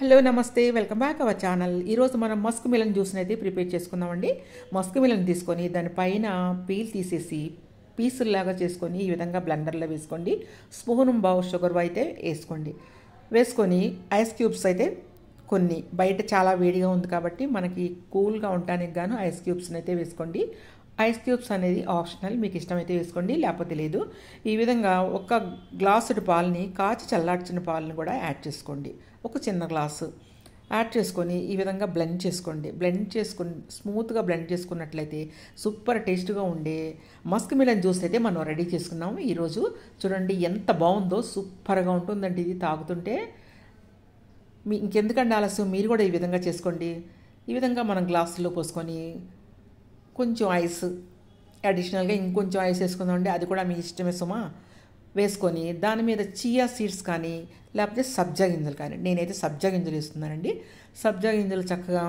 hello నమస్తే welcome back our channel ఈరోజు మనం మస్క్ మిలన్ జ్యూస్ని అయితే ప్రిపేర్ చేసుకుందామండి మస్క్ మిలన్ తీసుకొని దానిపైన పీల్ తీసేసి పీసుల్లాగా చేసుకొని ఈ విధంగా బ్లెండర్లో వేసుకోండి స్పూన్ బావు షుగర్ అయితే వేసుకోండి వేసుకొని ఐస్ క్యూబ్స్ అయితే కొన్ని బయట చాలా వేడిగా ఉంది కాబట్టి మనకి కూల్గా ఉండటానికి గాను ఐస్ క్యూబ్స్ని అయితే వేసుకోండి ఐస్ క్యూబ్స్ అనేది ఆప్షనల్ మీకు ఇష్టమైతే వేసుకోండి లేకపోతే లేదు ఈ విధంగా ఒక గ్లాసుడు పాలని కాచి చల్లార్చిన పాలను కూడా యాడ్ చేసుకోండి ఒక చిన్న గ్లాసు యాడ్ చేసుకొని ఈ విధంగా బ్లెండ్ చేసుకోండి బ్లెండ్ చేసుకుని స్మూత్గా బ్లెండ్ చేసుకున్నట్లయితే సూపర్ టేస్ట్గా ఉండే మస్క్ మిలన్ జ్యూస్ అయితే మనం రెడీ చేసుకున్నాము ఈరోజు చూడండి ఎంత బాగుందో సూపర్గా ఉంటుందండి ఇది తాగుతుంటే మీ ఇంకెందుకండి ఆలస్యం మీరు కూడా ఈ విధంగా చేసుకోండి ఈ విధంగా మనం గ్లాసులో పోసుకొని కొంచెం ఐస్ అడిషనల్గా ఇంకొంచెం ఐస్ వేసుకుందామండి అది కూడా మీ ఇష్టమే సుమా వేసుకొని దాని మీద చియా సీడ్స్ కానీ లేకపోతే సబ్జా గింజలు కానీ నేనైతే సబ్జా గింజలు వేస్తున్నానండి సబ్జా గింజలు చక్కగా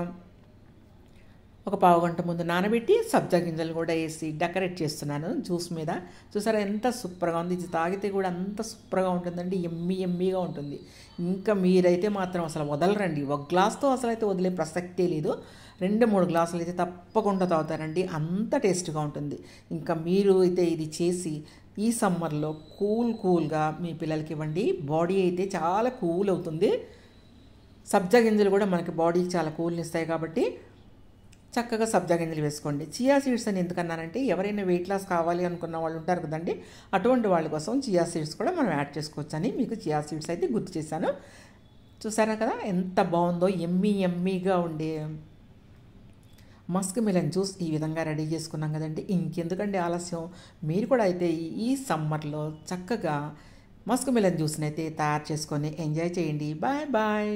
ఒక పావు గంట ముందు నానబెట్టి సబ్జా గింజలు కూడా వేసి డెకరేట్ చేస్తున్నాను జ్యూస్ మీద చూసారా ఎంత సూపర్గా ఉంది ఇది తాగితే కూడా అంత సూపర్గా ఉంటుందండి ఎమ్మి ఎమ్మిగా ఉంటుంది ఇంకా మీరైతే మాత్రం అసలు వదలరండి ఒక గ్లాస్తో అసలు అయితే వదిలే ప్రసక్తే లేదు రెండు మూడు గ్లాసులు అయితే తప్పకుండా తాగుతారండి అంత టేస్ట్గా ఉంటుంది ఇంకా మీరు అయితే ఇది చేసి ఈ సమ్మర్లో కూల్ కూల్గా మీ పిల్లలకి ఇవ్వండి బాడీ అయితే చాలా కూల్ అవుతుంది సబ్జా గింజలు కూడా మనకి బాడీకి చాలా కూల్ని ఇస్తాయి కాబట్టి చక్కగా సబ్జా గింజలు వేసుకోండి చియా సీడ్స్ అని ఎందుకన్నానంటే ఎవరైనా వెయిట్ లాస్ కావాలి అనుకున్న వాళ్ళు ఉంటారు కదండి అటువంటి వాళ్ళ కోసం చియా సీడ్స్ కూడా మనం యాడ్ చేసుకోవచ్చు అని మీకు చియా సీడ్స్ అయితే గుర్తు చేశాను చూసారా కదా ఎంత బాగుందో ఎమ్మీ ఎమ్మీగా ఉండే మస్క్ మిలన్ జ్యూస్ ఈ విధంగా రెడీ చేసుకున్నాం కదండి ఇంకెందుకండి ఆలస్యం మీరు కూడా అయితే ఈ సమ్మర్లో చక్కగా మస్క్ మిలన్ జ్యూస్ని అయితే తయారు చేసుకొని ఎంజాయ్ చేయండి బాయ్ బాయ్